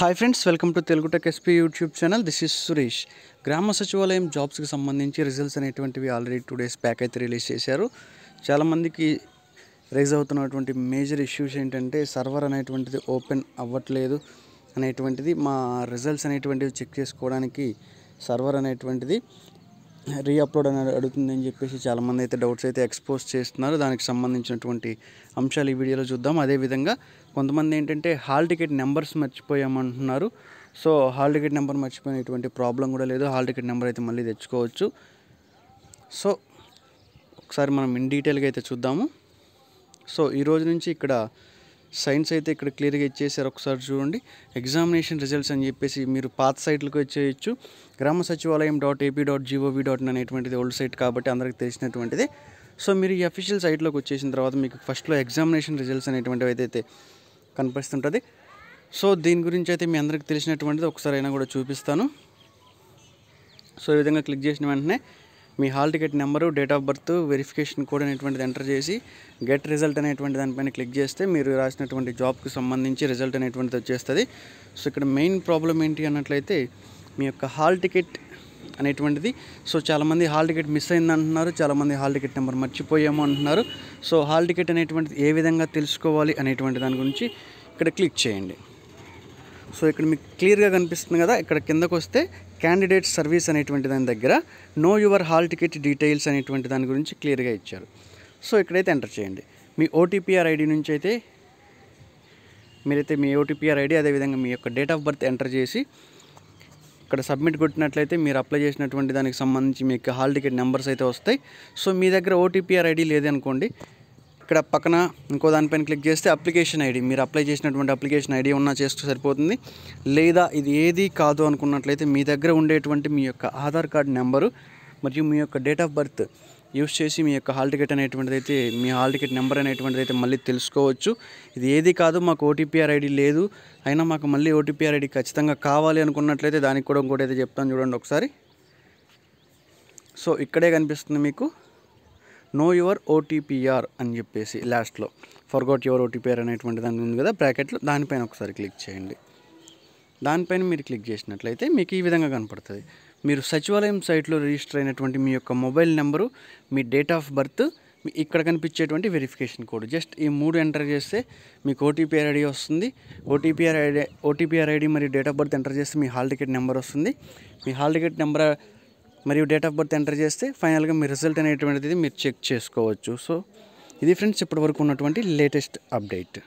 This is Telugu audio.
hi friends welcome to Telugu tech SP YouTube channel this is Suresh Grama Sachivalayam జాబ్స్కి సంబంధించి రిజల్ట్స్ అనేటువంటివి ఆల్రెడీ టూ డేస్ బ్యాక్ అయితే రిలీజ్ చేశారు చాలామందికి రైజ్ అవుతున్నటువంటి మేజర్ ఇష్యూస్ ఏంటంటే సర్వర్ అనేటువంటిది ఓపెన్ అవ్వట్లేదు అనేటువంటిది మా రిజల్ట్స్ అనేటువంటివి చెక్ చేసుకోవడానికి సర్వర్ అనేటువంటిది రీఅప్లోడ్ అని అడుగుతుందని చెప్పేసి చాలామంది అయితే డౌట్స్ అయితే ఎక్స్పోజ్ చేస్తున్నారు దానికి సంబంధించినటువంటి అంశాలు ఈ వీడియోలో చూద్దాం అదేవిధంగా కొంతమంది ఏంటంటే హాల్ టికెట్ నెంబర్స్ మర్చిపోయామంటున్నారు సో హాల్ టికెట్ నెంబర్ మర్చిపోయినటువంటి ప్రాబ్లం కూడా లేదు హాల్ టికెట్ నెంబర్ అయితే మళ్ళీ తెచ్చుకోవచ్చు సో ఒకసారి మనం ఇన్ డీటెయిల్గా అయితే చూద్దాము సో ఈరోజు నుంచి ఇక్కడ సైన్స్ అయితే ఇక్కడ క్లియర్గా ఇచ్చేసారు ఒకసారి చూడండి ఎగ్జామినేషన్ రిజల్ట్స్ అని చెప్పేసి మీరు పాత సైట్లకు వచ్చేయచ్చు Grama Sachivalayam dot AP dot GOV dot అనేటువంటిది ఓల్డ్ సైట్ కాబట్టి అందరికి తెలిసినటువంటిది సో మీరు ఈ అఫీషియల్ సైట్లోకి వచ్చేసిన తర్వాత మీకు ఫస్ట్లో ఎగ్జామినేషన్ రిజల్ట్స్ అనేటువంటివి అయితే కనిపిస్తుంటుంది సో దీని గురించి అయితే మీ అందరికి తెలిసినటువంటిది ఒకసారి అయినా కూడా చూపిస్తాను సో ఈ విధంగా క్లిక్ చేసిన వెంటనే మీ hall ticket number date of birth verification code అనేటువంటిది ఎంటర్ చేసి గెట్ రిజల్ట్ అనేటువంటి దానిపైన క్లిక్ చేస్తే మీరు రాసినటువంటి జాబ్కి సంబంధించి రిజల్ట్ అనేటువంటిది వచ్చేస్తుంది సో ఇక్కడ మెయిన్ ప్రాబ్లం ఏంటి అన్నట్లయితే మీ యొక్క హాల్ టికెట్ అనేటువంటిది సో చాలామంది హాల్ టికెట్ మిస్ అయింది అంటున్నారు చాలామంది హాల్ టికెట్ నెంబర్ మర్చిపోయాము అంటున్నారు సో హాల్ టికెట్ అనేటువంటిది ఏ విధంగా తెలుసుకోవాలి అనేటువంటి దాని గురించి ఇక్కడ క్లిక్ చేయండి సో ఇక్కడ మీకు క్లియర్గా కనిపిస్తుంది కదా ఇక్కడ కిందకు వస్తే క్యాండిడేట్ సర్వీస్ అనేటువంటి దాని దగ్గర know your hall ticket details అనేటువంటి దాని గురించి క్లియర్గా ఇచ్చారు సో ఇక్కడైతే ఎంటర్ చేయండి మీ ఓటీపీఆర్ ఐడి నుంచి అయితే మీరైతే మీ ఓటీపీఆర్ ఐడి అదేవిధంగా మీ యొక్క డేట్ ఆఫ్ బర్త్ ఎంటర్ చేసి ఇక్కడ సబ్మిట్ కొట్టినట్లయితే మీరు అప్లై చేసినటువంటి దానికి సంబంధించి మీకు హాల్ టికెట్ నెంబర్స్ అయితే వస్తాయి సో మీ దగ్గర ఓటీపీఆర్ ఐడి లేదనుకోండి ఇక్కడ పక్కన ఇంకో దానిపైన క్లిక్ చేస్తే అప్లికేషన్ ఐడి మీరు అప్లై చేసినటువంటి అప్లికేషన్ ఐడి ఉన్నా చేస్తే సరిపోతుంది లేదా ఇది ఏది కాదు అనుకున్నట్లయితే మీ దగ్గర ఉండేటువంటి మీ యొక్క ఆధార్ కార్డ్ నెంబరు మరియు మీ యొక్క డేట్ ఆఫ్ బర్త్ యూస్ చేసి మీ యొక్క హాల్ టికెట్ అనేటువంటిది అయితే మీ హాల్ టికెట్ నెంబర్ అనేటువంటిది అయితే మళ్ళీ తెలుసుకోవచ్చు ఇది ఏది కాదు మాకు ఓటీపీఆర్ ఐడి లేదు అయినా మాకు మళ్ళీ ఓటీపీఆర్ ఐడి ఖచ్చితంగా కావాలి అనుకున్నట్లయితే దానికి కూడా ఇంకోటి అయితే చెప్తాను చూడండి ఒకసారి సో ఇక్కడే కనిపిస్తుంది మీకు నో యువర్ ఓటీపీఆర్ అని చెప్పేసి లాస్ట్లో ఫర్గోట్ యువర్ ఓటీపీఆర్ అనేటువంటి దాని ఉంది కదా బ్రాకెట్లో దానిపైన ఒకసారి క్లిక్ చేయండి దానిపైన మీరు క్లిక్ చేసినట్లయితే మీకు ఈ విధంగా కనపడుతుంది మీరు సచివాలయం సైట్లో రిజిస్టర్ అయినటువంటి మీ యొక్క మొబైల్ నెంబరు మీ డేట్ ఆఫ్ బర్త్ ఇక్కడ కనిపించేటువంటి వెరిఫికేషన్ కోడ్ జస్ట్ ఈ మూడు ఎంటర్ చేస్తే మీకు ఓటీపీఆర్ ఐడి వస్తుంది ఓటీపీఆర్ ఐడి ఓటీపీఆర్ ఐడి మరియు డేట్ ఆఫ్ బర్త్ ఎంటర్ చేస్తే మీ హాల్ టికెట్ నెంబర్ వస్తుంది మీ హాల్ టికెట్ నెంబర్ మరియు డేట్ ఆఫ్ బర్త్ ఎంటర్ చేస్తే ఫైనల్గా మీ రిజల్ట్ అనేటువంటిది మీరు చెక్ చేసుకోవచ్చు సో ఇది ఫ్రెండ్స్ ఇప్పటివరకు ఉన్నటువంటి లేటెస్ట్ అప్డేట్